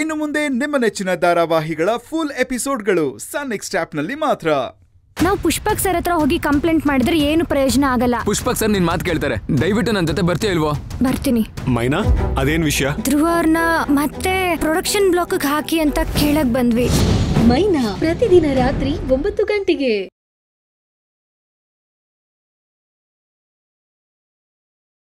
ಇನ್ನು ಮುಂದೆ ನಿಮ್ಮ ನೆಚ್ಚಿನ ಧಾರಾವಾಹಿಗಳ ಫುಲ್ ಎಪಿಸೋಡ್ಗಳು ಸನ್ ನಲ್ಲಿ ಮಾತ್ರ ನಾವು ಪುಷ್ಪಕ್ ಸರ್ ಹತ್ರ ಹೋಗಿ ಕಂಪ್ಲೇಂಟ್ ಮಾಡಿದ್ರೆ ಏನು ಪ್ರಯೋಜನ ಆಗಲ್ಲ ಪುಷ್ಪಕ್ ಸರ್ ನಿನ್ ಮಾತು ಕೇಳ್ತಾರೆ ದಯವಿಟ್ಟು ನನ್ನ ಜೊತೆ ಬರ್ತೀಯ ಬರ್ತೀನಿ ಮೈನಾ ಅದೇನ್ ವಿಷಯ ಧ್ರುವ ಅವ್ರನ್ನ ಮತ್ತೆ ಪ್ರೊಡಕ್ಷನ್ ಬ್ಲಾಕ್ ಹಾಕಿ ಅಂತ ಕೇಳಕ್ ಬಂದ್ವಿ ಮೈನಾ ಪ್ರತಿದಿನ ರಾತ್ರಿ ಒಂಬತ್ತು ಗಂಟೆಗೆ